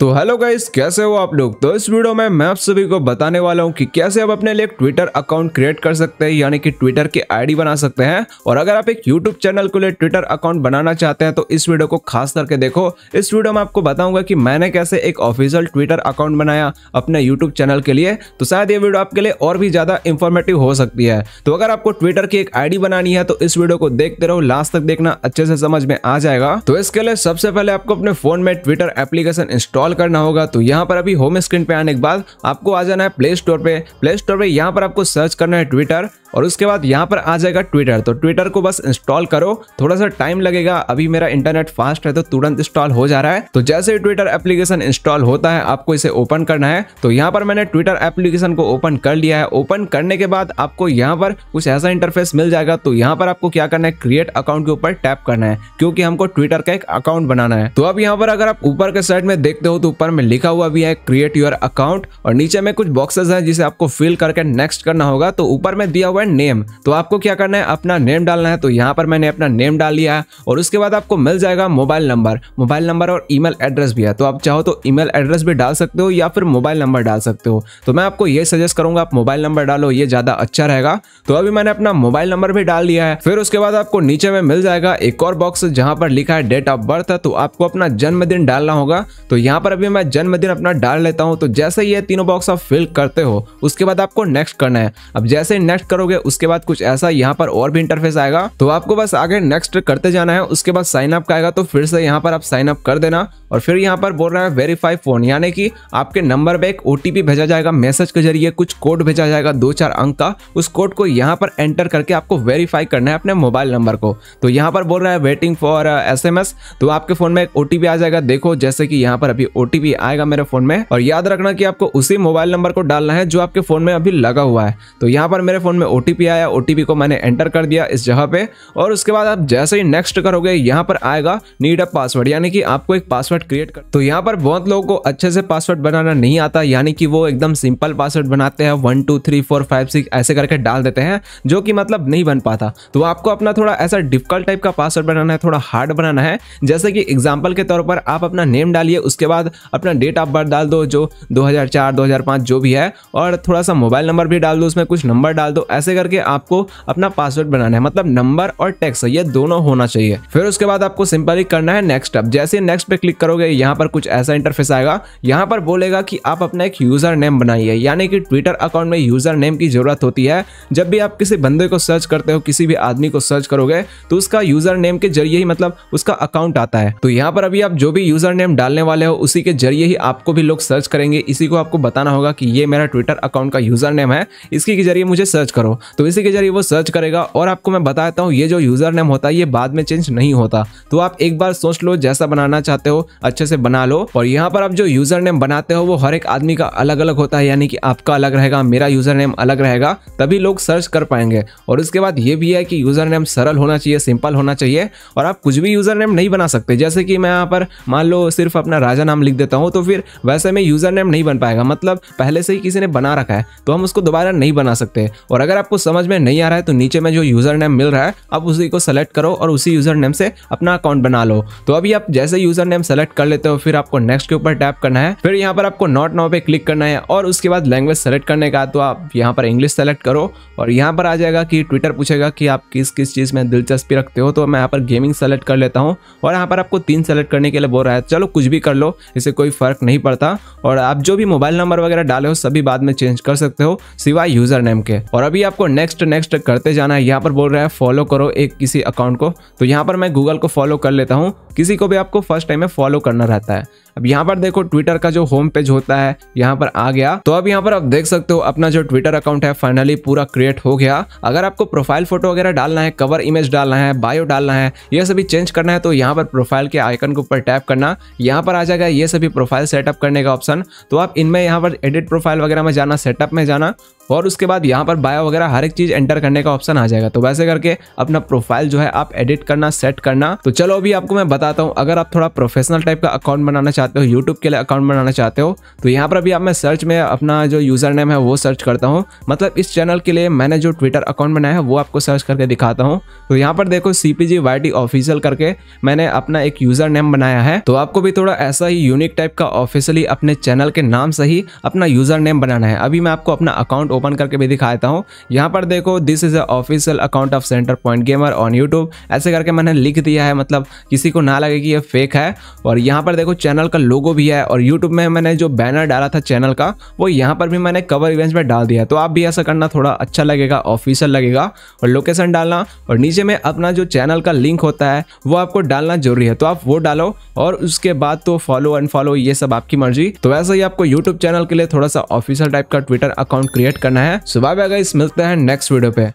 तो hello guys कैसे हो आप लोग तो इस वीडियो में मैं आप सभी को बताने वाला हूं कि कैसे आप अपने लिए ट्विटर अकाउंट क्रिएट कर सकते हैं यानी कि ट्विटर की आईडी बना सकते हैं और अगर आप एक यूट्यूब चैनल के लिए ट्विटर अकाउंट बनाना चाहते हैं तो इस वीडियो को खास करके देखो इस वीडियो में आपको बताऊंगा कि मैंने कैसे एक ऑफिशियल ट्विटर अकाउंट बनाया अपने यूट्यूब चैनल के लिए तो शायद ये वीडियो आपके लिए और भी ज्यादा इन्फॉर्मेटिव हो सकती है तो अगर आपको ट्विटर की एक आईडी बनानी है तो इस वीडियो को देखते रहो लास्ट तक देखना अच्छे से समझ में आ जाएगा तो इसके लिए सबसे पहले आपको अपने फोन में ट्विटर एप्लीकेशन इंस्टॉल इंस्टॉल करना होगा तो यहाँ पर अभी होम स्क्रीन पे आने के बाद आपको आ जाना है प्ले स्टोर पे प्ले स्टोर पे यहाँ पर आपको सर्च करना है ट्विटर और उसके बाद यहाँ पर आ जाएगा ट्विटर तो ट्विटर को बस इंस्टॉल करो थोड़ा सा टाइम लगेगा अभी मेरा इंटरनेट फास्ट है तो तुरंत इंस्टॉल हो जा रहा है तो जैसे ही ट्विटर एप्लीकेशन इंस्टॉल होता है आपको इसे ओपन करना है तो यहाँ पर मैंने ट्विटर एप्लीकेशन को ओपन कर लिया है ओपन करने के बाद आपको यहाँ पर कुछ ऐसा इंटरफेस मिल जाएगा तो यहाँ पर आपको क्या करना है क्रिएट अकाउंट के ऊपर टैप करना है क्योंकि हमको ट्विटर का एक अकाउंट बनाना है तो अब यहाँ पर अगर आप ऊपर के साइड में देखते हो तो ऊपर में लिखा हुआ भी है क्रिएट यूर अकाउंट और नीचे में कुछ बॉक्सेस है जिसे आपको फिल करके नेक्स्ट करना होगा तो ऊपर में दिया हुआ है नेम तो आपको क्या करना है अपना नेम डालना है तो यहाँ पर मैंने अपना नेम डाल लिया है और उसके बाद आपको मिल जाएगा मोबाइल नंबर मोबाइल नंबर और ईमेल एड्रेस भी है तो आप चाहो तो ईमेल एड्रेस भी डाल सकते हो या फिर मोबाइल नंबर डाल सकते हो तो मैं आपको ये सजेस्ट करूंगा आप मोबाइल नंबर डालो ये ज़्यादा अच्छा रहेगा तो अभी मैंने अपना मोबाइल नंबर भी डाल दिया है फिर उसके बाद आपको नीचे में मिल जाएगा एक और बॉक्स जहाँ पर लिखा है डेट ऑफ बर्थ तो आपको अपना जन्मदिन डालना होगा तो यहाँ पर अभी मैं जन्मदिन अपना डाल लेता हूँ तो जैसे ये तीनों बॉक्स आप फिल करते हो उसके बाद आपको नेक्स्ट करना है अब जैसे नेक्स्ट करो करोगे उसके बाद कुछ ऐसा यहाँ पर और भी इंटरफेस आएगा तो आपको बस आगे नेक्स्ट करते जाना है उसके बाद साइन अप का आएगा तो फिर से यहाँ पर आप साइन अप कर देना और फिर यहाँ पर बोल रहा है वेरीफाई फोन यानी कि आपके नंबर पे एक ओटीपी भेजा जाएगा मैसेज के जरिए कुछ कोड भेजा जाएगा दो चार अंक का उस कोड को यहाँ पर एंटर करके आपको वेरीफाई करना है अपने मोबाइल नंबर को तो यहाँ पर बोल रहा है वेटिंग फॉर एस तो आपके फोन में एक ओटीपी आ जाएगा देखो जैसे कि यहाँ पर अभी ओटीपी आएगा मेरे फोन में और याद रखना कि आपको उसी मोबाइल नंबर को डालना है जो आपके फोन में अभी लगा हुआ है तो यहाँ पर मेरे फोन में ओ आया ओ को मैंने एंटर कर दिया इस जगह पे और उसके बाद आप जैसे ही नेक्स्ट करोगे यहाँ पर आएगा नीड अ पासवर्ड यानी कि आपको एक पासवर्ड क्रिएट कर तो यहाँ पर बहुत लोगों को अच्छे से पासवर्ड बनाना नहीं आता यानी कि वो एकदम सिंपल पासवर्ड बनाते हैं one two three four five six ऐसे करके डाल देते हैं जो कि मतलब नहीं बन पाता तो आपको अपना थोड़ा ऐसा डिफिकल्ट टाइप का पासवर्ड बनाना है थोड़ा हार्ड बनाना है जैसे कि एग्जाम्पल के तौर पर आप अपना नेम डालिए उसके बाद अपना डेट ऑफ बर्थ डाल दो जो दो हज़ार जो भी है और थोड़ा सा मोबाइल नंबर भी डाल दो उसमें कुछ नंबर डाल दो ऐसे ऐसे करके आपको अपना पासवर्ड बनाना है मतलब नंबर और टेक्स ये दोनों होना चाहिए फिर उसके बाद आपको सिंपली करना है नेक्स्ट अब जैसे नेक्स्ट पे क्लिक करोगे यहाँ पर कुछ ऐसा इंटरफेस आएगा यहाँ पर बोलेगा कि आप अपना एक यूजर नेम बनाइए यानी कि ट्विटर अकाउंट में यूजर नेम की जरूरत होती है जब भी आप किसी बंदे को सर्च करते हो किसी भी आदमी को सर्च करोगे तो उसका यूजर नेम के जरिए ही मतलब उसका अकाउंट आता है तो यहाँ पर अभी आप जो भी यूजर नेम डालने वाले हो उसी के जरिए ही आपको भी लोग सर्च करेंगे इसी को आपको बताना होगा कि ये मेरा ट्विटर अकाउंट का यूजर नेम है इसके जरिए मुझे सर्च करो तो इसी के जरिए वो सर्च करेगा और आपको मैं बताता हूँ ये जो यूज़र नेम होता है ये बाद में चेंज नहीं होता तो आप एक बार सोच लो जैसा बनाना चाहते हो अच्छे से बना लो और यहाँ पर आप जो यूज़र नेम बनाते हो वो हर एक आदमी का अलग अलग होता है यानी कि आपका अलग रहेगा मेरा यूज़र नेम अलग रहेगा तभी लोग सर्च कर पाएंगे और उसके बाद ये भी है कि यूज़र नेम सरल होना चाहिए सिंपल होना चाहिए और आप कुछ भी यूज़र नेम नहीं बना सकते जैसे कि मैं यहाँ पर मान लो सिर्फ अपना राजा नाम लिख देता हूँ तो फिर वैसे में यूज़र नेम नहीं बन पाएगा मतलब पहले से ही किसी ने बना रखा है तो हम उसको दोबारा नहीं बना सकते और अगर आपको समझ में नहीं आ रहा है तो नीचे में जो यूजर नेम मिल रहा है आप उसी को सेलेक्ट करो और उसी यूजर नेम से अपना अकाउंट बना लो तो अभी आप जैसे यूजर नेम सेलेक्ट कर लेते हो फिर आपको नेक्स्ट के ऊपर टैप करना है फिर यहाँ पर आपको नॉट नाउ पे क्लिक करना है और उसके बाद लैंग्वेज सेलेक्ट करने का तो आप यहाँ पर इंग्लिश सेलेक्ट करो और यहाँ पर आ जाएगा कि ट्विटर पूछेगा कि आप किस किस चीज़ में दिलचस्पी रखते हो तो मैं यहाँ पर गेमिंग सेलेक्ट कर लेता हूँ और यहाँ पर आपको तीन सेलेक्ट करने के लिए बोल रहा है चलो कुछ भी कर लो इसे कोई फ़र्क नहीं पड़ता और आप जो भी मोबाइल नंबर वगैरह डाले हो सभी बाद में चेंज कर सकते हो सिवाय यूज़र नेम के और अभी आप आपको नेक्स्ट नेक्स्ट करते जाना है यहाँ पर बोल रहा है फॉलो करो एक किसी अकाउंट को तो यहाँ पर मैं गूगल को फॉलो कर लेता हूँ किसी को भी आपको फर्स्ट टाइम में फॉलो करना रहता है अब यहाँ पर देखो ट्विटर का जो होम पेज होता है यहाँ पर आ गया तो अब यहाँ पर आप देख सकते हो अपना जो ट्विटर अकाउंट है फाइनली पूरा क्रिएट हो गया अगर आपको प्रोफाइल फोटो वगैरह डालना है कवर इमेज डालना है बायो डालना है ये सभी चेंज करना है तो यहाँ पर प्रोफाइल के आइकन के ऊपर टैप करना यहाँ पर आ जाएगा ये सभी प्रोफाइल सेटअप करने का ऑप्शन तो आप इनमें यहाँ पर एडिट प्रोफाइल वगैरह में जाना सेटअप में जाना और उसके बाद यहाँ पर बायो वगैरह हर एक चीज एंटर करने का ऑप्शन आ जाएगा तो वैसे करके अपना प्रोफाइल जो है आप एडिट करना सेट करना तो चलो अभी आपको मैं बताता हूँ अगर आप थोड़ा प्रोफेशनल टाइप का अकाउंट बनाना चाहते हो यूट्यूब के लिए अकाउंट बनाना चाहते हो तो यहाँ पर अभी आप मैं सर्च में अपना जो यूजर नेम है वो सर्च करता हूँ मतलब इस चैनल के लिए मैंने जो ट्विटर अकाउंट बनाया है वो आपको सर्च करके दिखाता हूँ तो यहाँ पर देखो सी पी ऑफिशियल करके मैंने अपना एक यूजर नेम बनाया है तो आपको भी थोड़ा ऐसा ही यूनिक टाइप का ऑफिशियली अपने चैनल के नाम से ही अपना यूजर नेम बनाना है अभी मैं आपको अपना अकाउंट ओपन करके भी दिखाता हूँ यहाँ पर देखो this is a official account of centre point gamer on YouTube ऐसे करके मैंने लिख दिया है मतलब किसी को ना लगे कि ये फेक है और यहाँ पर देखो चैनल का लोगो भी है और यूट्यूब में मैंने जो बैनर डाला था चैनल का वो यहाँ पर भी मैंने कवर इवेंट्स में डाल दिया तो आप भी ऐसा करना थोड़ा अच्छा लगेगा ऑफिशियल लगेगा और लोकेशन डालना और नीचे में अपना जो चैनल का लिंक होता है वो आपको डालना जरूरी है तो आप वो डालो और उसके बाद तो फॉलो अनफॉलो ये सब आपकी मर्जी तो वैसे ही आपको यूट्यूब चैनल के लिए थोड़ा सा ऑफिशियल टाइप का ट्विटर अकाउंट क्रिएट करना है सुबह इस मिलते हैं नेक्स्ट वीडियो पे